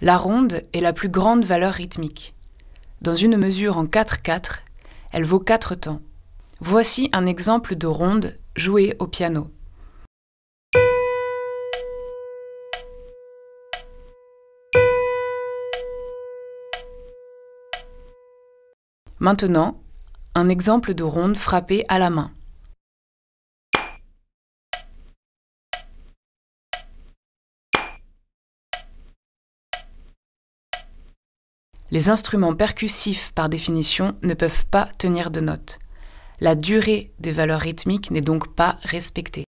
La ronde est la plus grande valeur rythmique. Dans une mesure en 4-4, elle vaut 4 temps. Voici un exemple de ronde jouée au piano. Maintenant, un exemple de ronde frappée à la main. Les instruments percussifs, par définition, ne peuvent pas tenir de notes. La durée des valeurs rythmiques n'est donc pas respectée.